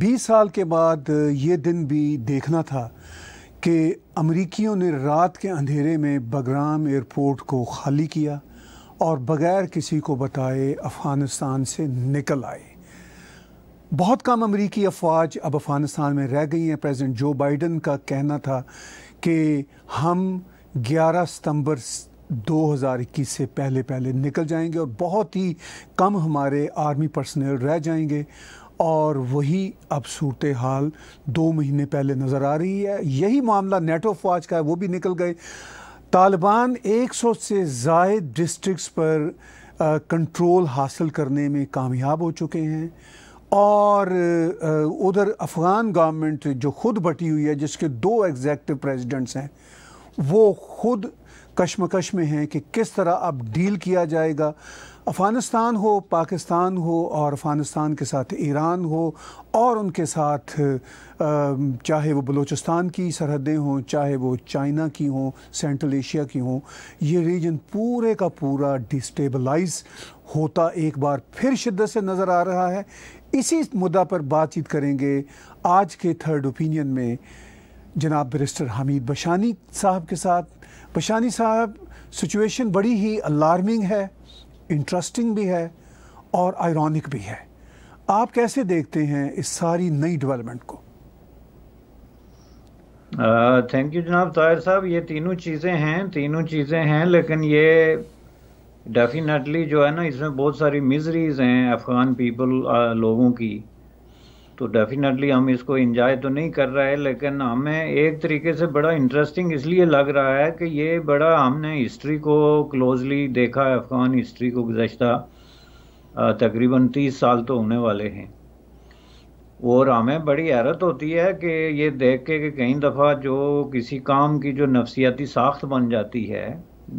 बीस साल के बाद ये दिन भी देखना था कि अमरीकियों ने रात के अंधेरे में बगराम एयरपोर्ट को खाली किया और बग़ैर किसी को बताए अफ़गानिस्तान से निकल आए बहुत कम अमरीकी अफवाज अब अफ़गानिस्तान में रह गई हैं प्रेसिडेंट जो बाइडन का कहना था कि हम 11 सितंबर 2021 से पहले पहले निकल जाएंगे और बहुत ही कम हमारे आर्मी पर्सनल रह जाएंगे और वही अब सूरत हाल दो महीने पहले नज़र आ रही है यही मामला नेट ऑफ का है वो भी निकल गए तालिबान 100 से जायद डिस्ट्रिक्स पर कंट्रोल हासिल करने में कामयाब हो चुके हैं और उधर अफ़गान गवर्नमेंट जो ख़ुद बटी हुई है जिसके दो एग्जैक्टिव प्रेसिडेंट्स हैं वो ख़ुद कश्मकश में हैं कि किस तरह अब डील किया जाएगा अफ़गानिस्तान हो पाकिस्तान हो और अफ़गानिस्तान के साथ ईरान हो और उनके साथ चाहे वो बलूचिस्तान की सरहदें हों चाहे वो चाइना की हों सेंट्रल एशिया की हों ये रीजन पूरे का पूरा डिस्टेबलाइज होता एक बार फिर शिद्दत से नज़र आ रहा है इसी मुद्दा पर बातचीत करेंगे आज के थर्ड ओपिनियन में जनाब बरिस्टर हमीद बशानी साहब के साथ बशानी साहब सिचुएशन बड़ी ही अलार्मिंग है इंटरेस्टिंग भी है और आयरॉनिक भी है आप कैसे देखते हैं इस सारी नई डेवलपमेंट को थैंक यू जनाब ताहिर साहब ये तीनों चीज़ें हैं तीनों चीज़ें हैं लेकिन ये डेफिनेटली जो है ना इसमें बहुत सारी मिजरीज हैं अफगान पीपल लोगों की तो डेफिनेटली हम इसको इंजॉय तो नहीं कर रहे हैं लेकिन हमें एक तरीके से बड़ा इंटरेस्टिंग इसलिए लग रहा है कि ये बड़ा हमने हिस्ट्री को क्लोजली देखा है अफगान हिस्ट्री को गुजशत तकरीबन तीस साल तो होने वाले हैं और हमें बड़ी हैरत होती है कि ये देख के कि कई दफ़ा जो किसी काम की जो नफसियाती साख्त बन जाती है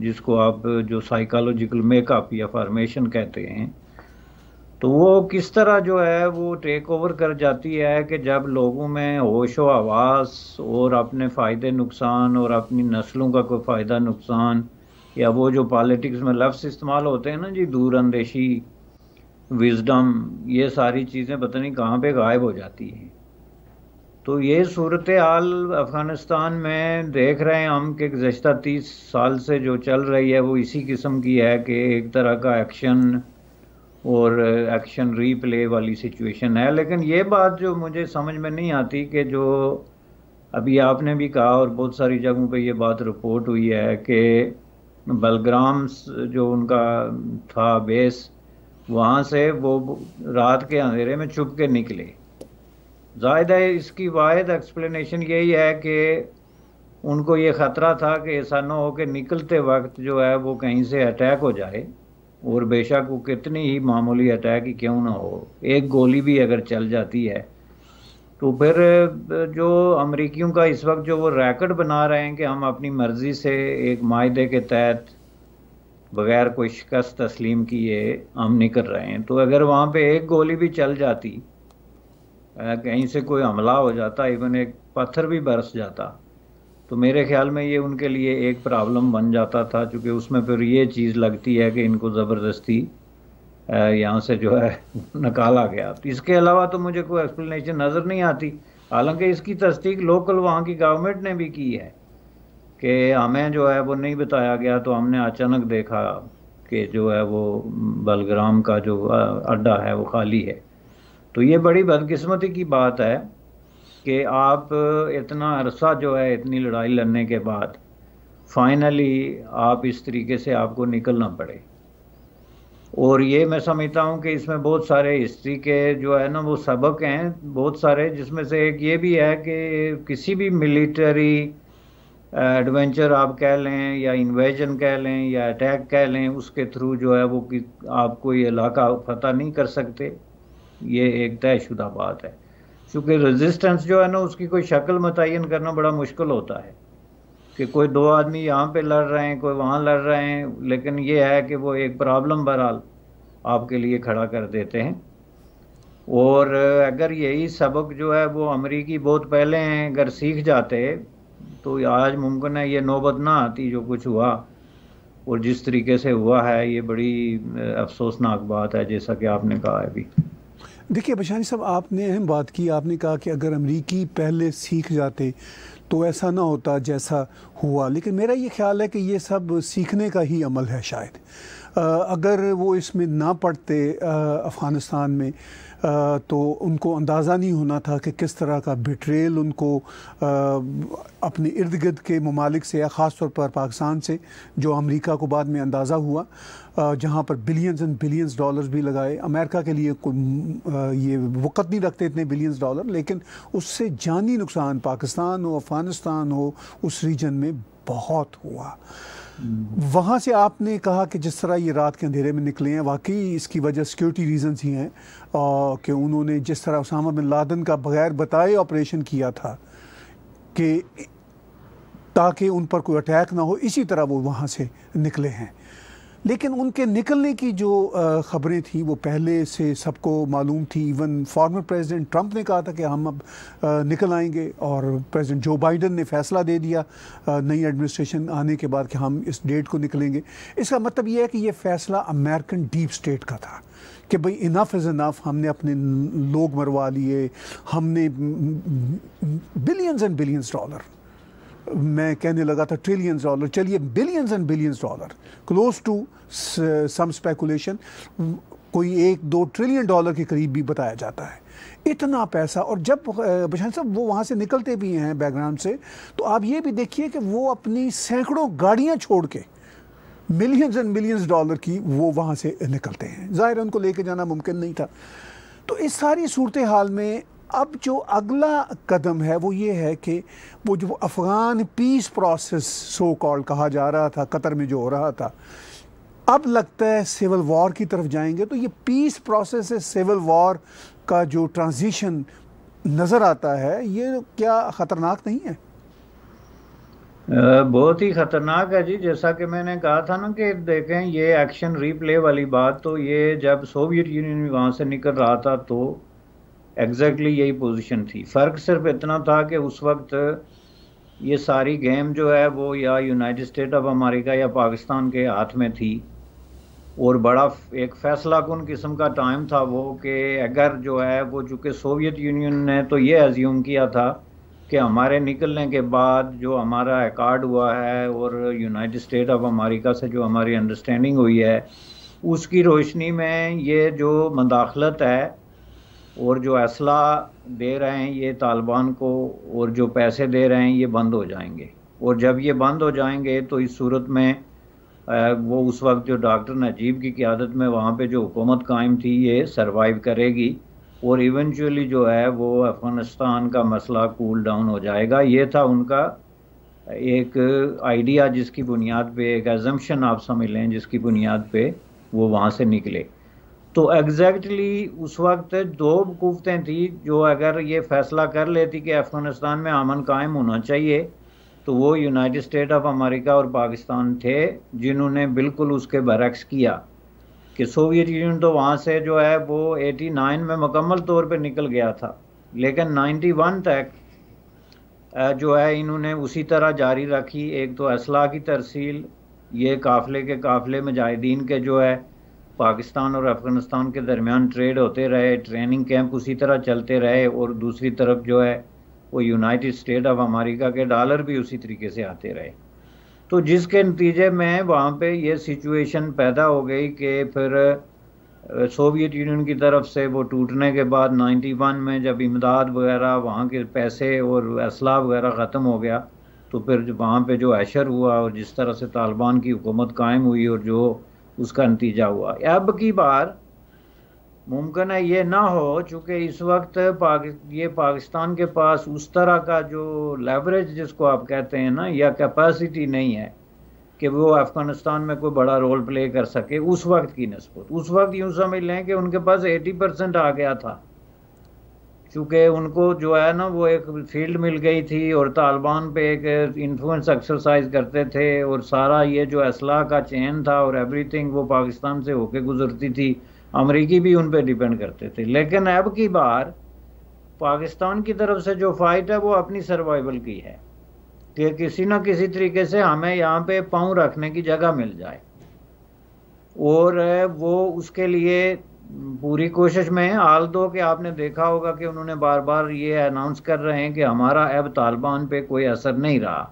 जिसको आप जो साइकोलॉजिकल मेकअप या फार्मेशन कहते हैं तो वो किस तरह जो है वो टेक ओवर कर जाती है कि जब लोगों में होश व आवास और अपने फ़ायदे नुकसान और अपनी नस्लों का कोई फ़ायदा नुकसान या वो जो पॉलिटिक्स में लफ्स इस्तेमाल होते हैं ना जी दूरअंदेशी विजडम ये सारी चीज़ें पता नहीं कहाँ पे गायब हो जाती हैं तो ये सूरत हाल अफ़गानिस्तान में देख रहे हैं हम कि गुज्त तीस साल से जो चल रही है वो इसी किस्म की है कि एक तरह का एक्शन और एक्शन uh, रीप्ले वाली सिचुएशन है लेकिन ये बात जो मुझे समझ में नहीं आती कि जो अभी आपने भी कहा और बहुत सारी जगहों पे ये बात रिपोर्ट हुई है कि बलग्राम जो उनका था बेस वहाँ से वो रात के अंधेरे में छुप के निकले जाहिद इसकी वाद एक्सप्लेनेशन यही है कि उनको ये ख़तरा था कि ऐसा ना हो कि निकलते वक्त जो है वो कहीं से अटैक हो जाए और बेशक वो कितनी ही मामूली अटैक क्यों ना हो एक गोली भी अगर चल जाती है तो फिर जो अमरीकियों का इस वक्त जो वो रैकेट बना रहे हैं कि हम अपनी मर्ज़ी से एक माहे के तहत बगैर कोई शिकस्त तस्लीम किए हम निकल रहे हैं तो अगर वहाँ पे एक गोली भी चल जाती कहीं से कोई हमला हो जाता इवन एक पत्थर भी बरस जाता तो मेरे ख्याल में ये उनके लिए एक प्रॉब्लम बन जाता था चूँकि उसमें फिर ये चीज़ लगती है कि इनको ज़बरदस्ती यहाँ से जो है निकाला गया इसके अलावा तो मुझे कोई एक्सप्लेनेशन नज़र नहीं आती हालांकि इसकी तस्दीक लोकल वहाँ की गवर्नमेंट ने भी की है कि हमें जो है वो नहीं बताया गया तो हमने अचानक देखा कि जो है वो बलग्राम का जो अड्डा है वो खाली है तो ये बड़ी बदकिस्मती की बात है कि आप इतना अरसा जो है इतनी लड़ाई लड़ने के बाद फाइनली आप इस तरीके से आपको निकलना पड़े और ये मैं समझता हूँ कि इसमें बहुत सारे हिस्ट्री के जो है ना वो सबक हैं बहुत सारे जिसमें से एक ये भी है कि किसी भी मिलिट्री एडवेंचर uh, आप कह लें या इन्वेजन कह लें या अटैक कह लें उसके थ्रू जो है वो कि आप कोई इलाका फतह नहीं कर सकते ये एक तयशुदा बात है क्योंकि रेजिस्टेंस जो है ना उसकी कोई शक्ल मुतन करना बड़ा मुश्किल होता है कि कोई दो आदमी यहाँ पे लड़ रहे हैं कोई वहाँ लड़ रहे हैं लेकिन ये है कि वो एक प्रॉब्लम बहरहाल आपके लिए खड़ा कर देते हैं और अगर यही सबक जो है वो अमरीकी बहुत पहले हैं अगर सीख जाते तो आज मुमकिन है ये नौबत ना आती जो कुछ हुआ और जिस तरीके से हुआ है ये बड़ी अफसोसनाक बात है जैसा कि आपने कहा अभी देखिए बशानी साहब आपने अहम बात की आपने कहा कि अगर अमरीकी पहले सीख जाते तो ऐसा ना होता जैसा हुआ लेकिन मेरा ये ख्याल है कि ये सब सीखने का ही अमल है शायद आ, अगर वो इसमें ना पढ़ते अफ़गानिस्तान में आ, तो उनको अंदाज़ा नहीं होना था कि किस तरह का बिट्रेल उनको आ, अपने इर्द गिर्द के ममालिक से या ख़ास तौर पर पाकिस्तान से जो अमेरिका को बाद में अंदाज़ा हुआ जहाँ पर बिलियंस एंड बिलियंस डॉलर्स भी लगाए अमेरिका के लिए कोई ये वक़्त नहीं रखते इतने बिलियंस डॉलर लेकिन उससे जानी नुकसान पाकिस्तान हो अफ़गानिस्तान हो उस रीजन में बहुत हुआ वहाँ से आपने कहा कि जिस तरह ये रात के अंधेरे में निकले हैं वाकई इसकी वजह सिक्योरिटी रीजंस ही हैं कि उन्होंने जिस तरह उसामा बिन लादन का बगैर बताए ऑपरेशन किया था कि ताकि उन पर कोई अटैक ना हो इसी तरह वो वहाँ से निकले हैं लेकिन उनके निकलने की जो ख़बरें थी वो पहले से सबको मालूम थी इवन फॉर्मर प्रेसिडेंट ट्रंप ने कहा था कि हम अब निकल आएंगे और प्रेसिडेंट जो बाइडन ने फैसला दे दिया नई एडमिनिस्ट्रेशन आने के बाद कि हम इस डेट को निकलेंगे इसका मतलब ये है कि ये फ़ैसला अमेरिकन डीप स्टेट का था कि भाई इनफ इज़ इनफ हमने अपने लोग मरवा लिए हमने बिलियंस एंड बिलियंस डॉलर मैं कहने लगा था ट्रिलियंस डॉलर चलिए billions and billions dollar close to some speculation कोई एक दो ट्रिलियन डॉलर के करीब भी बताया जाता है इतना पैसा और जब बशान साहब वो वहाँ से निकलते भी हैं बैकग्राउंड से तो आप ये भी देखिए कि वो अपनी सैकड़ों गाड़ियाँ छोड़ के मिलियंस एंड मिलियंस डॉलर की वो वहाँ से निकलते हैं ज़ाहिर उनको लेके जाना मुमकिन नहीं था तो इस सारी सूरत हाल में अब जो अगला कदम है वो ये है कि वो जो Afghan peace process so call कहा जा रहा था कतर में जो हो रहा था अब लगता है सिविल वॉर की तरफ जाएंगे तो ये पीस प्रोसेस से सिविल वॉर का जो ट्रांजिशन नज़र आता है ये क्या ख़तरनाक नहीं है बहुत ही खतरनाक है जी जैसा कि मैंने कहा था ना कि देखें ये एक्शन रीप्ले वाली बात तो ये जब सोवियत यूनियन वहाँ से निकल रहा था तो एग्जैक्टली यही पोजीशन थी फ़र्क सिर्फ इतना था कि उस वक्त ये सारी गेम जो है वो या यूनाइटेड स्टेट ऑफ अमेरिका या पाकिस्तान के हाथ में थी और बड़ा एक फैसला कन किस्म का टाइम था वो कि अगर जो है वो चूँकि सोवियत यूनियन ने तो ये एज्यूम किया था कि हमारे निकलने के बाद जो हमारा एकार्ड हुआ है और यूनाइटेड स्टेट ऑफ अमेरिका से जो हमारी अंडरस्टैंडिंग हुई है उसकी रोशनी में ये जो मदाखलत है और जो असला दे रहे हैं ये तालिबान को और जो पैसे दे रहे हैं ये बंद हो जाएंगे और जब ये बंद हो जाएंगे तो इस सूरत में वो उस वक्त जो डॉक्टर नजीब की क्यादत में वहाँ पे जो हुकूमत कायम थी ये सरवाइव करेगी और इवेंचुअली जो है वो अफ़गानिस्तान का मसला कूल डाउन हो जाएगा ये था उनका एक आइडिया जिसकी बुनियाद पे एक एजम्पन आप समझ लें जिसकी बुनियाद पे वो वहाँ से निकले तो एग्जैक्टली उस वक्त दो हुकूमतें थी जो अगर ये फैसला कर लेती कि अफ़गानिस्तान में अमन कायम होना चाहिए तो वो यूनाइटेड स्टेट ऑफ अमेरिका और पाकिस्तान थे जिन्होंने बिल्कुल उसके बरक्स किया कि सोवियत यूनियन तो वहाँ से जो है वो 89 में मुकम्मल तौर पे निकल गया था लेकिन 91 तक जो है इन्होंने उसी तरह जारी रखी एक तो असलाह की तरसील ये काफ़ले के काफ़ले मुजाहिदीन के जो है पाकिस्तान और अफगानिस्तान के दरमियान ट्रेड होते रहे ट्रेनिंग कैंप उसी तरह चलते रहे और दूसरी तरफ जो है वो यूनाइटेड स्टेट ऑफ अमेरिका के डॉलर भी उसी तरीके से आते रहे तो जिसके नतीजे में वहाँ पे ये सिचुएशन पैदा हो गई कि फिर सोवियत यूनियन की तरफ से वो टूटने के बाद 91 में जब इमदाद वगैरह वहाँ के पैसे और असला वगैरह ख़त्म हो गया तो फिर वहाँ पे जो ऐशर हुआ और जिस तरह से तालिबान की हुकूमत कायम हुई और जो उसका नतीजा हुआ अब की बार मुमकिन है ये ना हो चूंकि इस वक्त पाक ये पाकिस्तान के पास उस तरह का जो लेवरेज जिसको आप कहते हैं ना या कैपेसिटी नहीं है कि वो अफ़गानिस्तान में कोई बड़ा रोल प्ले कर सके उस वक्त की नस्बत उस वक्त यूं समझ लें कि उनके पास 80 परसेंट आ गया था क्योंकि उनको जो है ना वो एक फील्ड मिल गई थी और तालिबान पे एक इन्फ्लुएंस एक्सरसाइज करते थे और सारा ये जो असलाह का चैन था और एवरीथिंग वो पाकिस्तान से होके गुजरती थी अमरीकी भी उन पर डिपेंड करते थे लेकिन अब की बार पाकिस्तान की तरफ से जो फाइट है वो अपनी सर्वाइवल की है कि किसी ना किसी तरीके से हमें यहाँ पे पाँव रखने की जगह मिल जाए और वो उसके लिए पूरी कोशिश में है हाल तो कि आपने देखा होगा कि उन्होंने बार बार ये अनाउंस कर रहे हैं कि हमारा अब तालिबान पे कोई असर नहीं रहा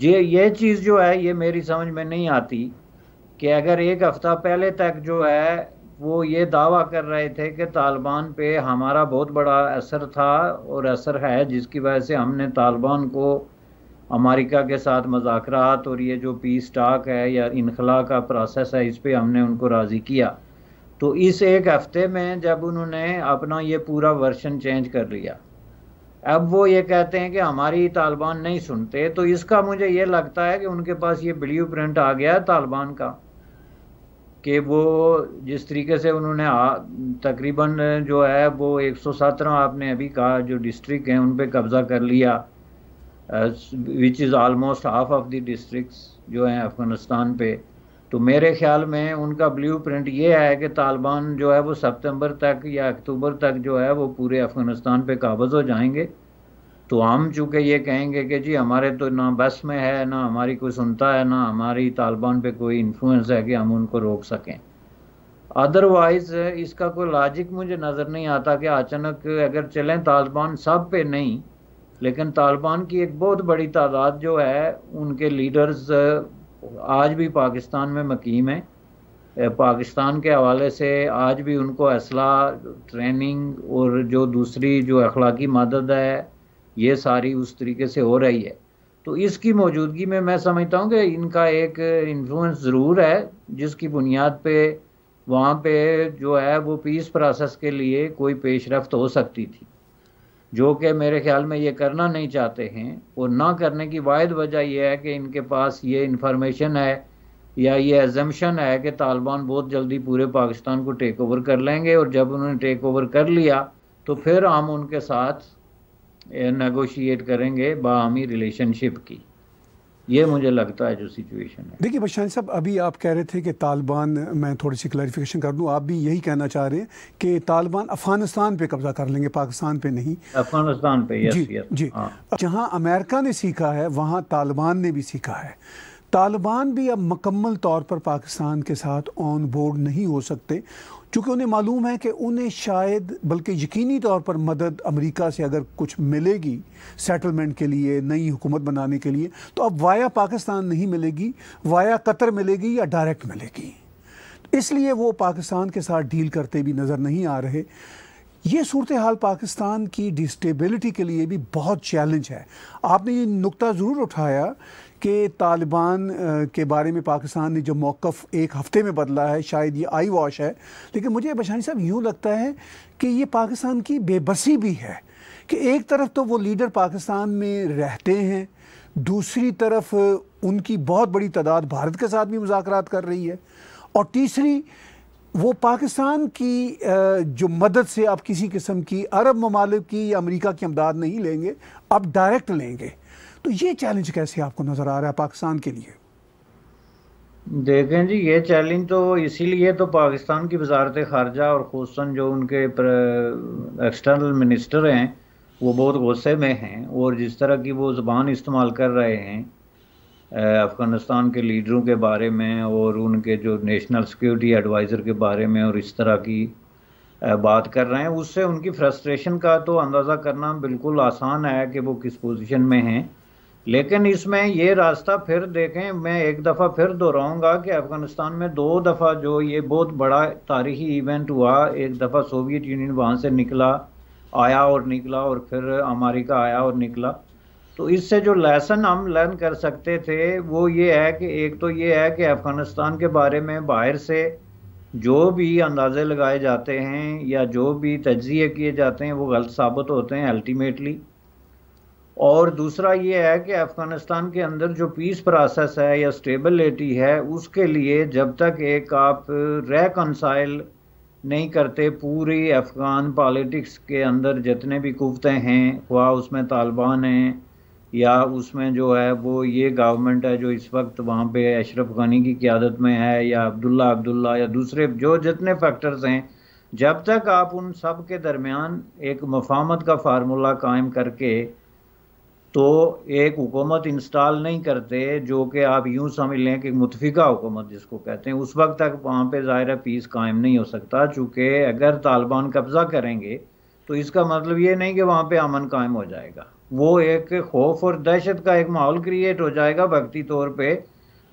ये ये चीज़ जो है ये मेरी समझ में नहीं आती कि अगर एक हफ़्ता पहले तक जो है वो ये दावा कर रहे थे कि तालिबान पे हमारा बहुत बड़ा असर था और असर है जिसकी वजह से हमने तालिबान को अमेरिका के साथ मजाक और ये जो पीस टाक है या इनखला का प्रोसेस है इस पर हमने उनको राज़ी किया तो इस एक हफ्ते में जब उन्होंने अपना ये पूरा वर्शन चेंज कर लिया अब वो ये कहते हैं कि हमारी तालिबान नहीं सुनते तो इसका मुझे ये लगता है कि उनके पास ये ब्ल्यू प्रिंट आ गया है तालिबान का कि वो जिस तरीके से उन्होंने तकरीबन जो है वो एक सौ सत्रह आपने अभी कहा जो डिस्ट्रिक्ट हैं उन पर कब्ज़ा कर लिया which is almost half of the districts जो हैं अफ़गानिस्तान पे तो मेरे ख्याल में उनका ब्लू प्रिंट ये है कि तालिबान जो है वो सितंबर तक या अक्टूबर तक जो है वो पूरे अफ़गानिस्तान पे काबज हो जाएंगे तो हम चूँकि ये कहेंगे कि जी हमारे तो ना बस में है ना हमारी कोई सुनता है ना हमारी तालिबान पे कोई इन्फ्लुएंस है कि हम उनको रोक सकें अदरवाइज़ इसका कोई लॉजिक मुझे नज़र नहीं आता कि अचानक अगर चलें तालिबान सब पे नहीं लेकिन तालिबान की एक बहुत बड़ी तादाद जो है उनके लीडर्स आज भी पाकिस्तान में मकीम है पाकिस्तान के हवाले से आज भी उनको असला ट्रेनिंग और जो दूसरी जो अखलाकी मदद है ये सारी उस तरीके से हो रही है तो इसकी मौजूदगी में मैं समझता हूँ कि इनका एक इन्फ्लुएंस ज़रूर है जिसकी बुनियाद पे वहाँ पे जो है वो पीस प्रोसेस के लिए कोई पेशरफ हो सकती थी जो कि मेरे ख्याल में ये करना नहीं चाहते हैं और ना करने की वाद वजह यह है कि इनके पास ये इंफॉर्मेशन है या ये एजम्पन है कि तालिबान बहुत जल्दी पूरे पाकिस्तान को टेक ओवर कर लेंगे और जब उन्होंने टेक ओवर कर लिया तो फिर हम उनके साथ नगोशिएट eh, करेंगे बाहमी रिलेशनशिप की ये मुझे लगता है जो सिचुएशन है देखिए बशान साहब अभी आप कह रहे थे कि तालिबान मैं थोड़ी सी क्लैरिफिकेशन कर दूं आप भी यही कहना चाह रहे हैं कि तालिबान अफगानिस्तान पे कब्जा कर लेंगे पाकिस्तान पे नहीं अफगानिस्तान पे यस, जी यस, जी हाँ। जहां अमेरिका ने सीखा है वहां तालिबान ने भी सीखा है तालिबान भी अब मकम्मल तौर पर पाकिस्तान के साथ ऑन बोर्ड नहीं हो सकते चूँकि उन्हें मालूम है कि उन्हें शायद बल्कि यकीनी तौर पर मदद अमेरिका से अगर कुछ मिलेगी सेटलमेंट के लिए नई हुकूमत बनाने के लिए तो अब वाया पाकिस्तान नहीं मिलेगी वाया कतर मिलेगी या डायरेक्ट मिलेगी इसलिए वो पाकिस्तान के साथ डील करते भी नज़र नहीं आ रहे ये सूरत हाल पाकिस्तान की डिस्टेबिलिटी के लिए भी बहुत चैलेंज है आपने ये नुकता ज़रूर उठाया कि तालिबान के बारे में पाकिस्तान ने जो मौक़ एक हफ़्ते में बदला है शायद ये आई वॉश है लेकिन मुझे बशानी साहब यूँ लगता है कि ये पाकिस्तान की बेबसी भी है कि एक तरफ तो वो लीडर पाकिस्तान में रहते हैं दूसरी तरफ उनकी बहुत बड़ी तादाद भारत के साथ भी मुजाकर कर रही है और तीसरी वो पाकिस्तान की जो मदद से आप किसी किस्म की अरब ममालिक की या अमरीका की अमदाद नहीं लेंगे आप डायरेक्ट लेंगे तो ये चैलेंज कैसे आपको नज़र आ रहा है पाकिस्तान के लिए देखें जी ये चैलेंज तो इसीलिए तो पाकिस्तान की वजारत खारजा और खूस जो उनके एक्सटर्नल मिनिस्टर हैं वो बहुत गु़स्से में हैं और जिस तरह की वो ज़बान इस्तेमाल कर रहे हैं अफ़गानिस्तान के लीडरों के बारे में और उनके जो नेशनल सिक्योरिटी एडवाइज़र के बारे में और इस तरह की बात कर रहे हैं उससे उनकी फ्रस्ट्रेशन का तो अंदाज़ा करना बिल्कुल आसान है कि वो किस पोजीशन में हैं लेकिन इसमें ये रास्ता फिर देखें मैं एक दफ़ा फिर दोहराऊंगा कि अफ़गानिस्तान में दो दफ़ा जो ये बहुत बड़ा तारीखी इवेंट हुआ एक दफ़ा सोवियत यूनियन वहाँ से निकला आया और निकला और फिर अमेरिका आया और निकला तो इससे जो लेसन हम लर्न कर सकते थे वो ये है कि एक तो ये है कि अफ़गानिस्तान के बारे में बाहर से जो भी अंदाज़े लगाए जाते हैं या जो भी तजिए किए जाते हैं वो गलत साबित होते हैं अल्टीमेटली और दूसरा ये है कि अफ़गानिस्तान के अंदर जो पीस प्रोसेस है या स्टेबिलिटी है उसके लिए जब तक एक आप रेकनसाइल नहीं करते पूरी अफ़गान पॉलिटिक्स के अंदर जितने भी कुवतें हैं हुआ उसमें तालिबान हैं या उसमें जो है वो ये गवर्नमेंट है जो इस वक्त वहाँ पे अशरफ गनी की क्यादत में है या अब्दुल्ला अब्दुल्ला या दूसरे जो जितने फैक्टर्स हैं जब तक आप उन सब के दरमियान एक मफामत का फार्मूला कायम करके तो एक हुकूमत इंस्टॉल नहीं करते जो कि आप यूं समझ लें कि मुतफिका हुकूमत जिसको कहते हैं उस वक्त तक वहाँ पे ज़ाहिर पीस कायम नहीं हो सकता चूँकि अगर तालिबान कब्ज़ा करेंगे तो इसका मतलब ये नहीं कि वहाँ पे अमन कायम हो जाएगा वो एक खौफ और दहशत का एक माहौल क्रिएट हो जाएगा वक्ती तौर पर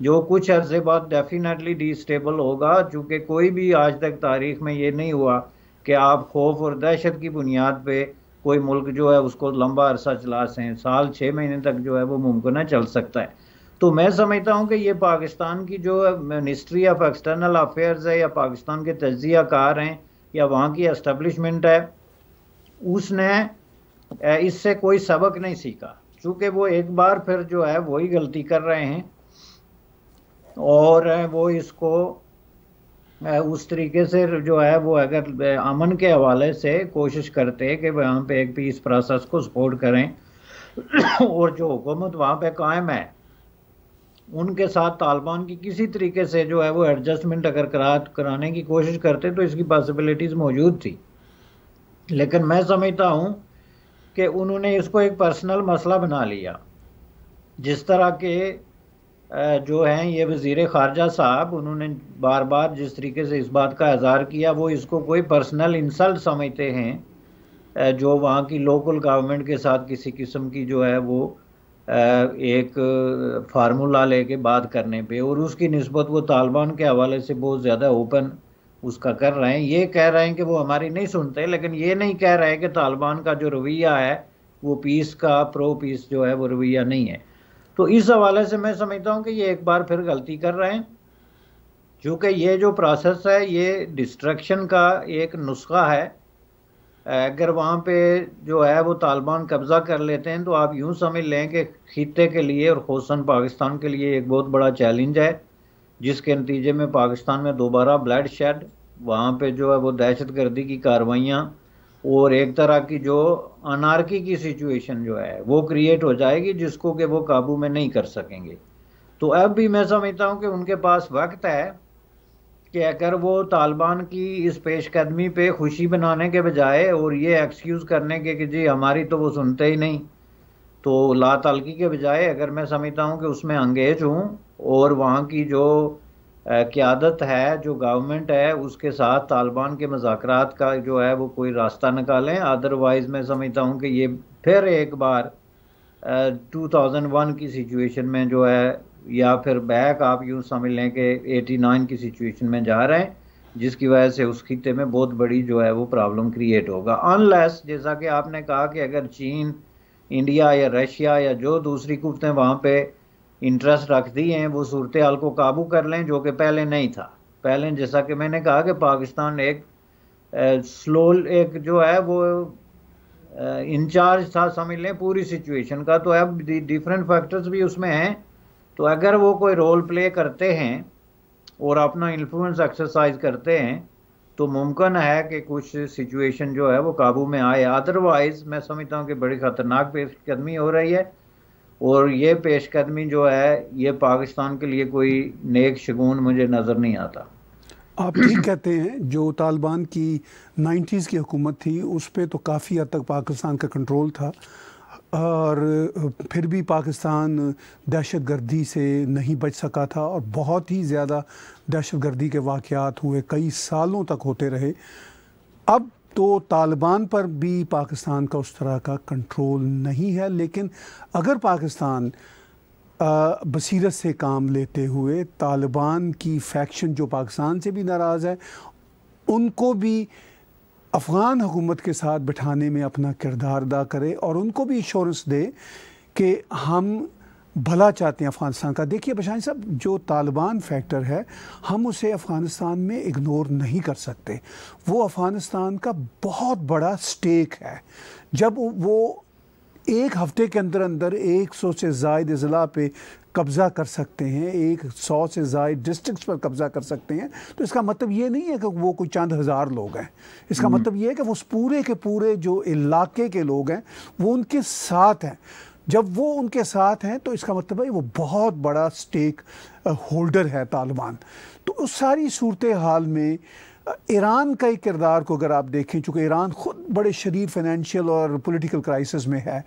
जो कुछ अर्से बाद डेफिनेटली डिस्टेबल होगा चूँकि कोई भी आज तक तारीख में ये नहीं हुआ कि आप खौफ और दहशत की बुनियाद पर कोई मुल्क जो है उसको लंबा अरसा चला सकें साल छः महीने तक जो है वो मुमकिन है चल सकता है तो मैं समझता हूँ कि ये पाकिस्तान की जो मिनिस्ट्री ऑफ एक्सटर्नल अफेयर्स है या पाकिस्तान के तजिया कार हैं या वहाँ की एस्टेब्लिशमेंट है उसने इससे कोई सबक नहीं सीखा चूँकि वो एक बार फिर जो है वही गलती कर रहे हैं और वो इसको उस तरीके से जो है वो अगर अमन के हवाले से कोशिश करते कि वहाँ पे एक पीस प्रोसेस को सपोर्ट करें और जो हुकूमत वहाँ पे कायम है उनके साथ तालिबान की किसी तरीके से जो है वो एडजस्टमेंट अगर करा कराने की कोशिश करते तो इसकी पॉसिबिलिटीज़ मौजूद थी लेकिन मैं समझता हूँ कि उन्होंने इसको एक पर्सनल मसला बना लिया जिस तरह के जो हैं ये वज़ी ख़ारजा साहब उन्होंने बार बार जिस तरीके से इस बात का इजहार किया वो इसको कोई पर्सनल इंसल्ट समझते हैं जो वहाँ की लोकल गवर्नमेंट के साथ किसी किस्म की जो है वो एक फार्मूला लेके बात करने पे और उसकी नस्बत वो तालिबान के हवाले से बहुत ज़्यादा ओपन उसका कर रहे हैं ये कह रहे हैं कि वो हमारी नहीं सुनते लेकिन ये नहीं कह रहे हैं कि तालिबान का जो रवैया है वो पीस का प्रो पीस जो है वो रवैया नहीं है तो इस हवाले से मैं समझता हूँ कि ये एक बार फिर गलती कर रहे हैं चूँकि ये जो प्रोसेस है ये डिस्ट्रक्शन का एक नुस्खा है अगर वहाँ पे जो है वो तालिबान कब्ज़ा कर लेते हैं तो आप यूँ समझ लें कि खिते के लिए और होसन पाकिस्तान के लिए एक बहुत बड़ा चैलेंज है जिसके नतीजे में पाकिस्तान में दोबारा ब्लड शेड वहाँ पर जो है वो दहशत गर्दी की कार्रवाइयाँ और एक तरह की जो अनारकी की सिचुएशन जो है वो क्रिएट हो जाएगी जिसको कि वो काबू में नहीं कर सकेंगे तो अब भी मैं समझता हूँ कि उनके पास वक्त है कि अगर वो तालिबान की इस पेशकदमी पे खुशी बनाने के बजाय और ये एक्सक्यूज़ करने के कि जी हमारी तो वो सुनते ही नहीं तो ला तलकी के बजाय अगर मैं समझता हूँ कि उसमें अंगेज हूँ और वहाँ की जो क्यादत है जो गवर्नमेंट है उसके साथ तालिबान के मजाक का जो है वो कोई रास्ता निकालें अदरवाइज़ मैं समझता हूँ कि ये फिर एक बार टू थाउजेंड वन की सिचुएशन में जो है या फिर बैक आप यूँ समझ लें कि एटी नाइन की सिचुएशन में जा रहे हैं जिसकी वजह से उस खत्े में बहुत बड़ी जो है वो प्रॉब्लम क्रिएट होगा अनलेस जैसा कि आपने कहा कि अगर चीन इंडिया या रशिया या जो दूसरी कुतें वहाँ पर इंटरेस्ट रख दिए हैं वो सूरत हाल को काबू कर लें जो कि पहले नहीं था पहले जैसा कि मैंने कहा कि पाकिस्तान एक स्लो एक जो है वो इंचार्ज था समझ लें पूरी सिचुएशन का तो अब डिफरेंट फैक्टर्स भी उसमें हैं तो अगर वो कोई रोल प्ले करते हैं और अपना इन्फ्लुएंस एक्सरसाइज करते हैं तो मुमकिन है कि कुछ सिचुएशन जो है वो काबू में आए अदरवाइज़ मैं समझता हूँ कि बड़ी ख़तरनाक पेशकदमी हो रही है और ये पेशकदमी जो है ये पाकिस्तान के लिए कोई नेक शगुन मुझे नज़र नहीं आता आप ठीक कहते हैं जो तालिबान की नाइन्टीज़ की हुकूमत थी उस पर तो काफ़ी हद तक पाकिस्तान का कंट्रोल था और फिर भी पाकिस्तान दहशत गर्दी से नहीं बच सका था और बहुत ही ज़्यादा दहशत गर्दी के वाक़ हुए कई सालों तक होते रहे अब तो तालिबान पर भी पाकिस्तान का उस तरह का कंट्रोल नहीं है लेकिन अगर पाकिस्तान बसीरत से काम लेते हुए तालिबान की फैक्शन जो पाकिस्तान से भी नाराज़ है उनको भी अफ़गान हुकूमत के साथ बिठाने में अपना किरदार अदा करे और उनको भी इंश्योरेंस दे कि हम भला चाहते हैं अफ़गानिस्तान का देखिए बशान साहब जो तालिबान फैक्टर है हम उसे अफ़गानिस्तान में इग्नोर नहीं कर सकते वो अफ़गानिस्तान का बहुत बड़ा स्टेक है जब वो एक हफ्ते के अंदर अंदर एक सौ से जायद अजला पे कब्ज़ा कर सकते हैं एक सौ से जायद डिस्ट्रिक्स पर कब्ज़ा कर सकते हैं तो इसका मतलब ये नहीं है कि वो कोई चंद हज़ार लोग हैं इसका हम्म। मतलब ये है कि वो उस पूरे के पूरे जो इलाके के लोग हैं वो उनके साथ हैं जब वो उनके साथ हैं तो इसका मतलब है वो बहुत बड़ा स्टेक होल्डर है तालिबान तो उस सारी सूरत हाल में ईरान का ही किरदार को अगर आप देखें चूँकि ईरान ख़ुद बड़े शरीर फाइनेंशियल और पॉलिटिकल क्राइसिस में है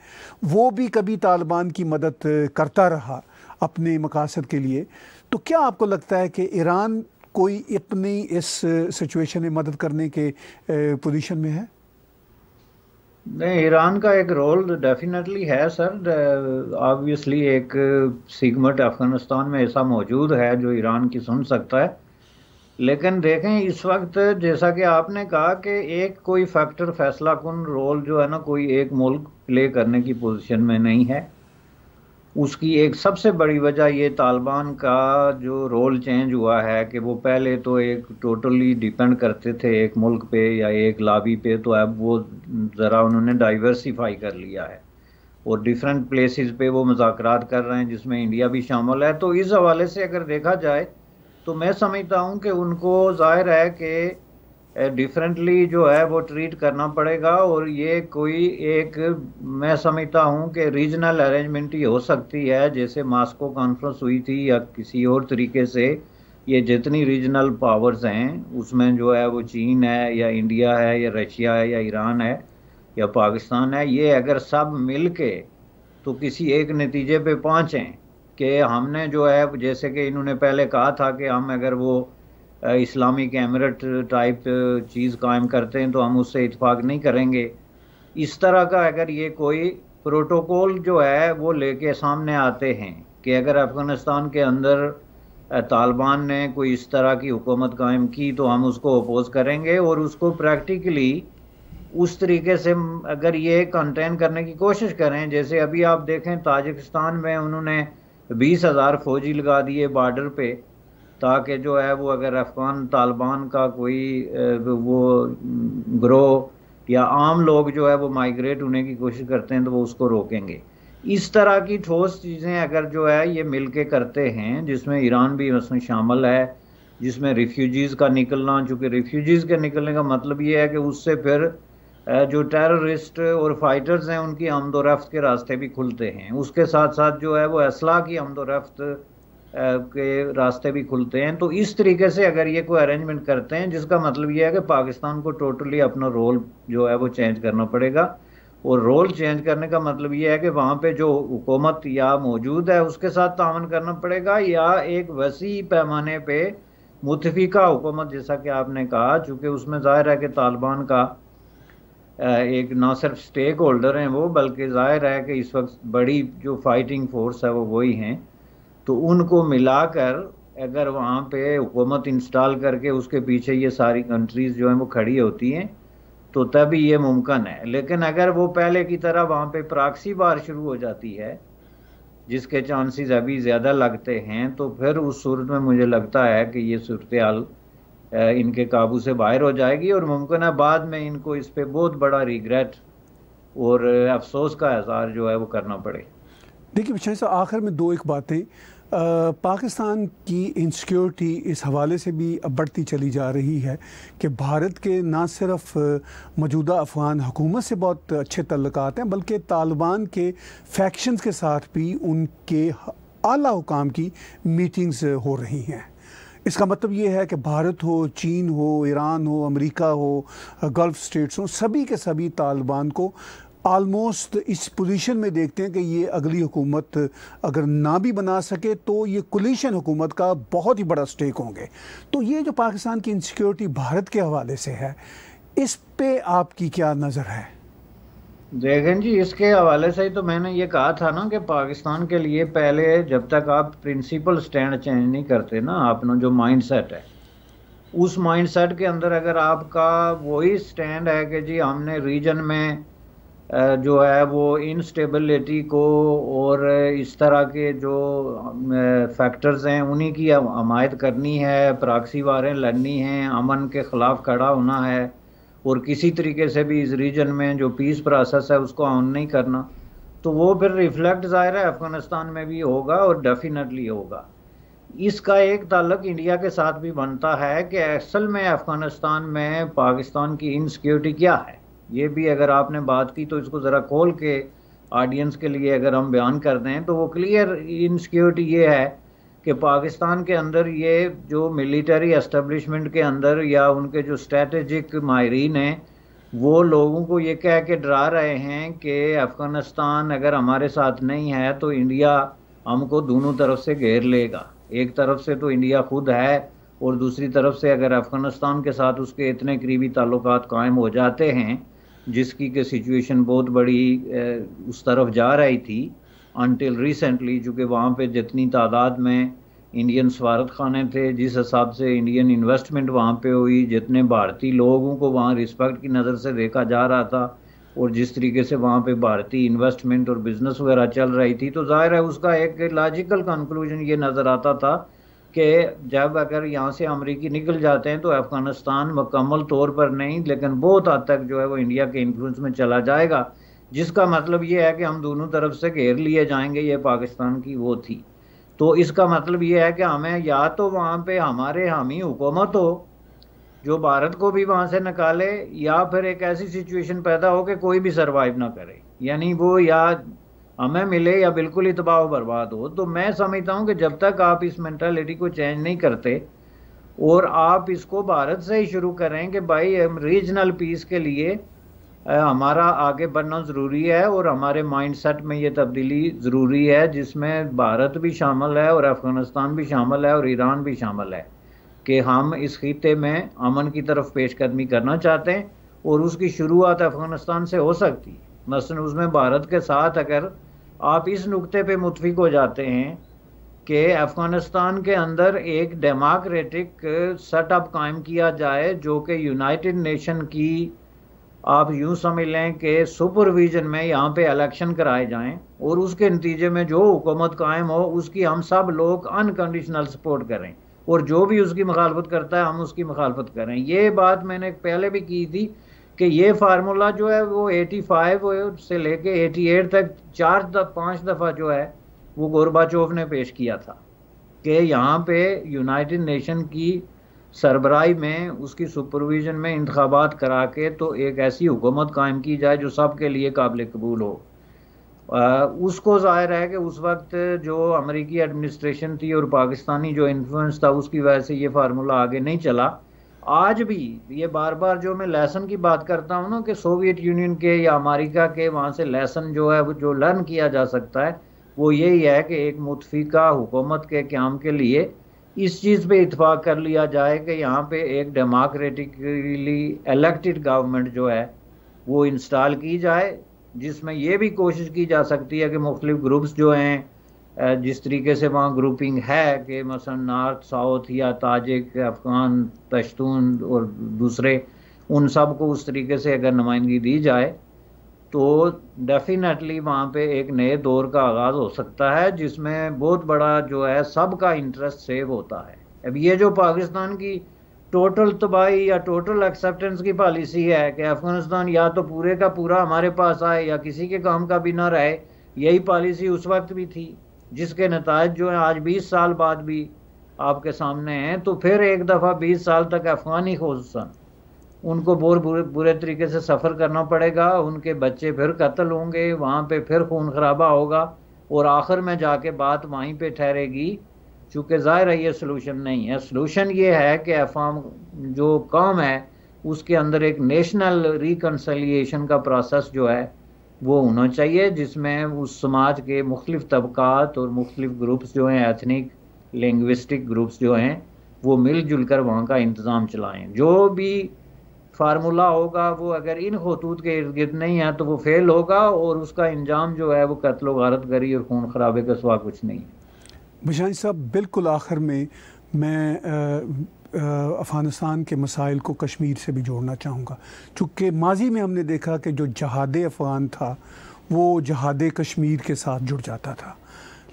वो भी कभी तालिबान की मदद करता रहा अपने मकासद के लिए तो क्या आपको लगता है कि ईरान कोई अपनी इस सिचुएशन में मदद करने के पोजीशन में है नहीं ईरान का एक रोल डेफिनेटली है सर ऑब्वियसली एक सिगमट अफगानिस्तान में ऐसा मौजूद है जो ईरान की सुन सकता है लेकिन देखें इस वक्त जैसा कि आपने कहा कि एक कोई फैक्टर फैसला कन रोल जो है ना कोई एक मुल्क प्ले करने की पोजीशन में नहीं है उसकी एक सबसे बड़ी वजह ये तालिबान का जो रोल चेंज हुआ है कि वो पहले तो एक टोटली डिपेंड करते थे एक मुल्क पे या एक लाबी पे तो अब वो ज़रा उन्होंने डाइवर्सिफाई कर लिया है और डिफरेंट प्लेसेस पे वो मुजाकर कर रहे हैं जिसमें इंडिया भी शामिल है तो इस हवाले से अगर देखा जाए तो मैं समझता हूँ कि उनको ज़ाहिर है कि डिफरेंटली जो है वो ट्रीट करना पड़ेगा और ये कोई एक मैं समझता हूँ कि रीजनल अरेंजमेंट ही हो सकती है जैसे मास्को कॉन्फ्रेंस हुई थी या किसी और तरीके से ये जितनी रीजनल पावर्स हैं उसमें जो है वो चीन है या इंडिया है या रशिया है या ईरान है या पाकिस्तान है ये अगर सब मिल के तो किसी एक नतीजे पे पहुँचें कि हमने जो है जैसे कि इन्होंने पहले कहा था कि हम अगर वो इस्लामिक एमरट टाइप चीज़ कायम करते हैं तो हम उससे इतफाक़ नहीं करेंगे इस तरह का अगर ये कोई प्रोटोकॉल जो है वो लेके सामने आते हैं कि अगर अफ़गानिस्तान के अंदर तालिबान ने कोई इस तरह की हुकूमत कायम की तो हम उसको अपोज़ करेंगे और उसको प्रैक्टिकली उस तरीके से अगर ये कंटेन करने की कोशिश करें जैसे अभी आप देखें ताजिकिस्तान में उन्होंने बीस हज़ार फौजी लगा दिए बॉर्डर पे ताकि जो है वो अगर अफ़गान तालिबान का कोई वो ग्रो या आम लोग जो है वो माइग्रेट होने की कोशिश करते हैं तो वो उसको रोकेंगे इस तरह की ठोस चीज़ें अगर जो है ये मिल के करते हैं जिसमें ईरान भी उसमें शामिल है जिसमें रिफ्यूजीज़ का निकलना चूँकि रिफ्यूजीज़ के निकलने का मतलब ये है कि उससे फिर जो टेररिस्ट और फाइटर्स हैं उनकी आमदोरफ्त के रास्ते भी खुलते हैं उसके साथ साथ जो है वो असलाह की आमदोरफ्त के रास्ते भी खुलते हैं तो इस तरीके से अगर ये कोई अरेंजमेंट करते हैं जिसका मतलब ये है कि पाकिस्तान को टोटली अपना रोल जो है वो चेंज करना पड़ेगा और रोल चेंज करने का मतलब ये है कि वहाँ पे जो हुकूमत या मौजूद है उसके साथ तावन करना पड़ेगा या एक वसी पैमाने पे मुतफिका हुकूमत जैसा कि आपने कहा चूँकि उसमें ज़ाहिर है कि तालिबान का एक ना सिर्फ स्टेक होल्डर हैं वो बल्कि ज़ाहिर है कि इस वक्त बड़ी जो फाइटिंग फोर्स है वो वही हैं तो उनको मिलाकर अगर वहाँ पे हुकूमत इंस्टॉल करके उसके पीछे ये सारी कंट्रीज जो हैं वो खड़ी होती हैं तो तभी ये मुमकिन है लेकिन अगर वो पहले की तरह वहाँ पे प्राक्सी बार शुरू हो जाती है जिसके चांसेस अभी ज़्यादा लगते हैं तो फिर उस सूरत में मुझे लगता है कि ये सूरत हाल इनके काबू से बाहर हो जाएगी और मुमकिन है बाद में इनको इस पर बहुत बड़ा रिग्रेट और अफसोस का इजहार जो है वो करना पड़ेगा देखिए पिछले साहब आखिर में दो एक बातें पाकिस्तान की इनसिक्योरिटी इस हवाले से भी अब बढ़ती चली जा रही है कि भारत के ना सिर्फ मौजूदा अफ़गान हुकूमत से बहुत अच्छे तल्लक हैं बल्कि तालिबान के फैक्शन के साथ भी उनके आला हुकाम की मीटिंग्स हो रही हैं इसका मतलब ये है कि भारत हो चीन हो ईरान हो अमेरिका हो गल्फ़ स्टेट्स हो सभी के सभी तालिबान को आलमोस्ट इस पोजीशन में देखते हैं कि ये अगली हुकूमत अगर ना भी बना सके तो ये कोलिशन हुकूमत का बहुत ही बड़ा स्टेक होंगे तो ये जो पाकिस्तान की इनसिक्योरिटी भारत के हवाले से है इस पे आपकी क्या नज़र है देखें जी इसके हवाले से ही तो मैंने ये कहा था ना कि पाकिस्तान के लिए पहले जब तक आप प्रिंसिपल स्टैंड चेंज नहीं करते ना अपना जो माइंड सेट है उस माइंड सेट के अंदर अगर आपका वही स्टैंड है कि जी हमने रीजन में जो है वो इनस्टेबिलिटी को और इस तरह के जो फैक्टर्स हैं उन्हीं की हमायत करनी है प्राक्सी वारें लड़नी हैं अमन के ख़िलाफ़ खड़ा होना है और किसी तरीके से भी इस रीजन में जो पीस प्रोसेस है उसको ऑन नहीं करना तो वो फिर रिफ्लेक्ट ज़ाहिर है अफ़गानिस्तान में भी होगा और डेफिनेटली होगा इसका एक ताल्लक इंडिया के साथ भी बनता है कि असल में अफ़गानिस्तान में पाकिस्तान की इनसिक्योरिटी क्या है ये भी अगर आपने बात की तो इसको ज़रा खोल के ऑडियंस के लिए अगर हम बयान कर दें तो वो क्लियर इनसिक्योरिटी ये है कि पाकिस्तान के अंदर ये जो मिलिटरी एस्टेब्लिशमेंट के अंदर या उनके जो स्ट्रेटजिक माहरीन हैं वो लोगों को ये कह के डरा रहे हैं कि अफ़गानिस्तान अगर हमारे साथ नहीं है तो इंडिया हमको दोनों तरफ से घेर लेगा एक तरफ से तो इंडिया खुद है और दूसरी तरफ से अगर अफ़गानिस्तान के साथ उसके इतने करीबी ताल्लुक कायम हो जाते हैं जिसकी के सिचुएशन बहुत बड़ी उस तरफ जा रही थी अनटिल रिसेंटली चूँकि वहाँ पे जितनी तादाद में इंडियन स्वारत खाने थे जिस हिसाब से इंडियन इन्वेस्टमेंट वहाँ पे हुई जितने भारतीय लोगों को वहाँ रिस्पेक्ट की नज़र से देखा जा रहा था और जिस तरीके से वहाँ पे भारतीय इन्वेस्टमेंट और बिज़नेस वगैरह चल रही थी तो जाहिर है उसका एक लॉजिकल कंक्लूजन ये नज़र आता था कि जब अगर यहाँ से अमरीकी निकल जाते हैं तो अफ़गानिस्तान मकम्मल तौर पर नहीं लेकिन बहुत हद तक जो है वो इंडिया के इन्फ्लुंस में चला जाएगा जिसका मतलब ये है कि हम दोनों तरफ से घेर लिए जाएंगे ये पाकिस्तान की वो थी तो इसका मतलब ये है कि हमें या तो वहाँ पे हमारे हामी हुकूमत हो जो भारत को भी वहाँ से निकाले या फिर एक ऐसी सिचुएशन पैदा हो कि कोई भी सरवाइव ना करे यानी वो या हमें मिले या बिल्कुल ही दबाव बर्बाद हो तो मैं समझता हूँ कि जब तक आप इस मैंटालिटी को चेंज नहीं करते और आप इसको भारत से ही शुरू करें कि भाई हम रीजनल पीस के लिए हमारा आगे बढ़ना ज़रूरी है और हमारे माइंडसेट में ये तब्दीली ज़रूरी है जिसमें भारत भी शामिल है और अफ़गानिस्तान भी शामिल है और ईरान भी शामिल है कि हम इस खत्े में अमन की तरफ पेशकदमी करना चाहते हैं और उसकी शुरुआत अफ़गानिस्तान से हो सकती है मसलन उसमें भारत के साथ अगर आप इस नुकते पे मुतफिक हो जाते हैं कि अफ़गानिस्तान के अंदर एक डेमोक्रेटिक सेटअप कायम किया जाए जो कि यूनाइटेड नेशन की आप यूं समझ लें कि सुपरविजन में यहाँ पे इलेक्शन कराए जाएं और उसके नतीजे में जो हुकूमत कायम हो उसकी हम सब लोग अनकंडीशनल सपोर्ट करें और जो भी उसकी मुखालफत करता है हम उसकी मुखालफत करें ये बात मैंने पहले भी की थी कि ये फार्मूला जो है वो 85 से लेके 88 तक चार दफ पाँच दफ़ा जो है वो गोरबाचोव ने पेश किया था कि यहाँ पे यूनाइटेड नेशन की सरबराही में उसकी सुपरविजन में इंतबात करा के तो एक ऐसी हुकूमत कायम की जाए जो सब के लिए काबिल कबूल हो आ, उसको ज़ाहिर है कि उस वक्त जो अमरीकी एडमिनिस्ट्रेशन थी और पाकिस्तानी जो इन्फ्लुएंस था उसकी वजह से ये फार्मूला आगे नहीं चला आज भी ये बार बार जो मैं लेसन की बात करता हूँ ना कि सोवियत यूनियन के या अमेरिका के वहाँ से लेसन जो है वो जो लर्न किया जा सकता है वो यही है कि एक मुतफिका हुकूमत के क्याम के लिए इस चीज़ पे इतफाक़ कर लिया जाए कि यहाँ पे एक डेमोक्रेटिकली इलेक्टेड गवर्नमेंट जो है वो इंस्टॉल की जाए जिसमें ये भी कोशिश की जा सकती है कि मुख्तलिफ ग्रुप्स जो हैं जिस तरीके से वहाँ ग्रुपिंग है कि मसलन नॉर्थ साउथ या ताजिक अफगान पश्तून और दूसरे उन सब को उस तरीके से अगर नुमाइंदगी दी जाए तो डेफिनेटली वहाँ पे एक नए दौर का आगाज़ हो सकता है जिसमें बहुत बड़ा जो है सबका इंटरेस्ट सेव होता है अब ये जो पाकिस्तान की टोटल तबाही या टोटल एक्सेप्टेंस की पॉलिसी है कि अफ़गानिस्तान या तो पूरे का पूरा हमारे पास आए या किसी के काम का भी ना रहे यही पॉलिसी उस वक्त भी थी जिसके नतज जो है आज बीस साल बाद भी आपके सामने हैं तो फिर एक दफ़ा बीस साल तक अफगानी खसूसन उनको बोर बुरे बुरे तरीके से सफ़र करना पड़ेगा उनके बच्चे फिर कत्ल होंगे वहाँ पे फिर खून खराबा होगा और आखिर में जाके बात वहीं पे ठहरेगी चूँकि ज़ाहिर है ये सलूशन नहीं है सलूशन ये है कि अफाम जो कौम है उसके अंदर एक नेशनल रिकनसलिएशन का प्रोसेस जो है वो होना चाहिए जिसमें उस समाज के मुख्तफ तबक़ात और मुख्तफ ग्रुप्स जो हैं एथनिक लिंग्विस्टिक ग्रुप्स जो हैं वो मिलजुल कर वहाँ का इंतज़ाम चलाएँ जो भी फार्मूला होगा वो अगर इन खतूत के इर्द गिर्द नहीं है तो वो फेल होगा और उसका इंजाम जो है वो कत्लो गारत गरी और खून खराबे का सुबह कुछ नहीं है बिशान साहब बिल्कुल आखिर में मैं आ, अफ़गानिस्तान के मसाइल को कश्मीर से भी जोड़ना चाहूँगा चूँकि माजी में हमने देखा कि जो जहाद अफ़गान था वो जहाद कश्मीर के साथ जुड़ जाता था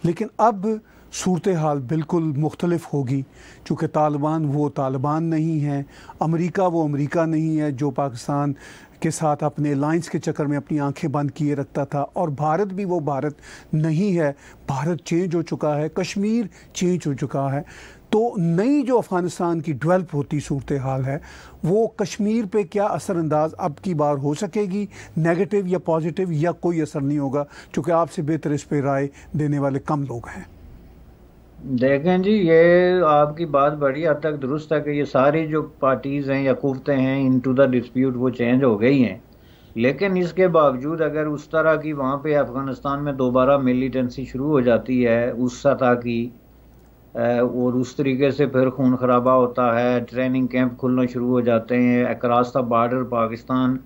लेकिन अब सूरत हाल बिल्कुल मुख्तलफ होगी चूँकि तालिबान वो तालिबान नहीं है अमरीका वो अमरीका नहीं है जो पाकिस्तान के साथ अपने अलाइंस के चक्कर में अपनी आंखें बंद किए रखता था और भारत भी वो भारत नहीं है भारत चेंज हो चुका है कश्मीर चेंज हो चुका है तो नई जो अफ़गानिस्तान की डेवलप होती सूरत हाल है वो कश्मीर पे क्या असरानंदाज अब की बार हो सकेगी नेगेटिव या पॉजिटिव या कोई असर नहीं होगा चूँकि आपसे बेहतर इस पर राय देने वाले कम लोग हैं देखें जी ये आपकी बात बड़ी हद तक दुरुस्त है कि ये सारी जो पार्टीज़ हैं या कुफ्तें हैं इन टू द डिस्प्यूट वो चेंज हो गई हैं लेकिन इसके बावजूद अगर उस तरह की वहाँ पे अफ़गानिस्तान में दोबारा मिलिटेंसी शुरू हो जाती है उस सतह की और उस तरीके से फिर खून खराबा होता है ट्रेनिंग कैंप खुलना शुरू हो जाते हैं एक रास्ता बार्डर पाकिस्तान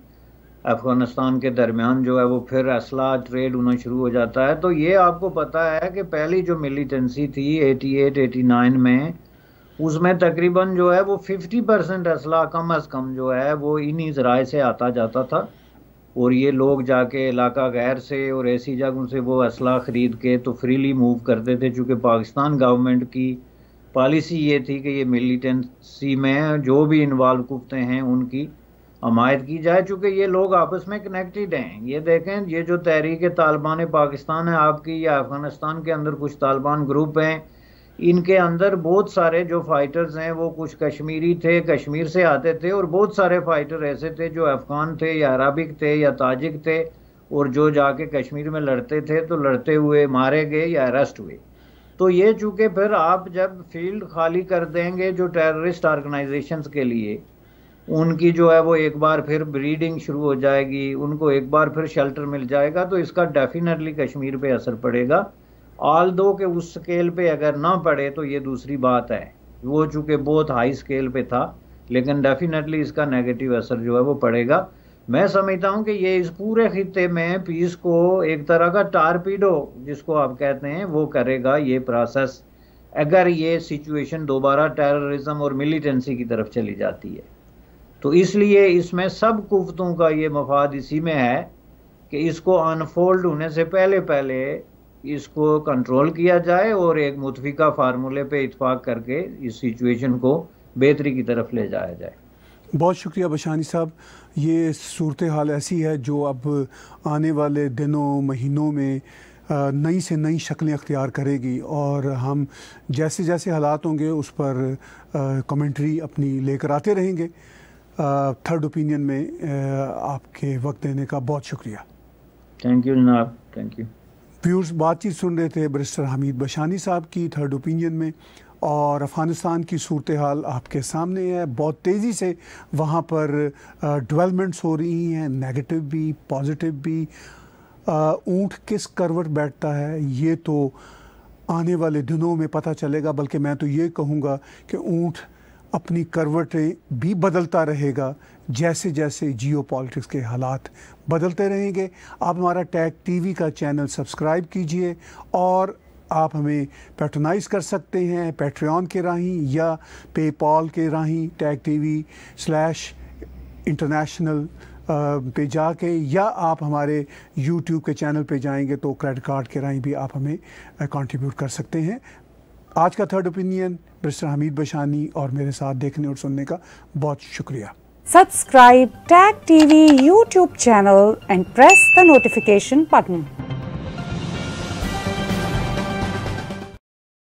अफ़गानिस्तान के दरमियान जो है वो फिर असला ट्रेड होना शुरू हो जाता है तो ये आपको पता है कि पहली जो मिलीटेंसी थी 88 89 में उसमें तकरीबन जो है वो 50 परसेंट असला कम अज़ कम जो है वो इन्हीं ज़राए से आता जाता था और ये लोग जाके इलाका गैर से और ऐसी जगहों से वो असला ख़रीद के तो फ्रीली मूव करते थे चूँकि पाकिस्तान गवर्नमेंट की पॉलिसी ये थी कि ये मिलिटेंसी में जो भी इन्वॉल्व कुफ्ते हैं उनकी हमायत की जाए चूँकि ये लोग आपस में कनेक्टेड हैं ये देखें ये जो तहरीक तालिबान पाकिस्तान है आपकी या अफगानिस्तान के अंदर कुछ तालिबान ग्रुप हैं इनके अंदर बहुत सारे जो फाइटर्स हैं वो कुछ कश्मीरी थे कश्मीर से आते थे और बहुत सारे फाइटर ऐसे थे जो अफ़गान थे या अरबिक थे या ताजिक थे और जो जाके कश्मीर में लड़ते थे तो लड़ते हुए मारे गए या अरेस्ट हुए तो ये चूँकि फिर आप जब फील्ड खाली कर देंगे जो टेररिस्ट ऑर्गेनाइजेशंस के लिए उनकी जो है वो एक बार फिर ब्रीडिंग शुरू हो जाएगी उनको एक बार फिर शेल्टर मिल जाएगा तो इसका डेफिनेटली कश्मीर पे असर पड़ेगा आल दो के उस स्केल पे अगर ना पड़े तो ये दूसरी बात है वो चूंकि बहुत हाई स्केल पे था लेकिन डेफिनेटली इसका नेगेटिव असर जो है वो पड़ेगा मैं समझता हूँ कि ये इस पूरे खत्े में पीस को एक तरह का टारपीडो जिसको आप कहते हैं वो करेगा ये प्रोसेस अगर ये सिचुएशन दोबारा टेररिज्म और मिलिटेंसी की तरफ चली जाती है तो इसलिए इसमें सब कुफतों का ये मफाद इसी में है कि इसको अनफोल्ड होने से पहले पहले इसको कंट्रोल किया जाए और एक मुतफिका फार्मूले पे इतफाक करके इस सिचुएशन को बेहतरी की तरफ ले जाया जाए बहुत शुक्रिया बशानी साहब ये सूरत हाल ऐसी है जो अब आने वाले दिनों महीनों में नई से नई शक्लें अख्तियार करेगी और हम जैसे जैसे हालात होंगे उस पर कमेंट्री अपनी लेकर आते रहेंगे थर्ड ओपिनियन में आपके वक्त देने का बहुत शुक्रिया थैंक यू जनाब थैंक यू व्यूर्स बातचीत सुन रहे थे बरिस्टर हमीद बशानी साहब की थर्ड ओपिनियन में और अफ़गानिस्तान की सूरत हाल आपके सामने है बहुत तेज़ी से वहाँ पर डेवलपमेंट्स हो रही हैं नेगेटिव भी पॉजिटिव भी ऊँट किस करवट बैठता है ये तो आने वाले दिनों में पता चलेगा बल्कि मैं तो ये कहूँगा कि ऊँट अपनी करवटें भी बदलता रहेगा जैसे जैसे जियो पॉलिटिक्स के हालात बदलते रहेंगे आप हमारा टैग टीवी का चैनल सब्सक्राइब कीजिए और आप हमें पैट्रोनाइज कर सकते हैं पेट्रियन के राही या पेपॉल के राही टैग टीवी स्लैश इंटरनेशनल पे जाके या आप हमारे YouTube के चैनल पे जाएंगे तो क्रेडिट कार्ड के राहीं भी आप हमें कंट्रीब्यूट कर सकते हैं आज का third opinion mister Hamid Bashani और मेरे साथ देखने और सुनने का बहुत शुक्रिया subscribe Tag TV YouTube channel and press the notification button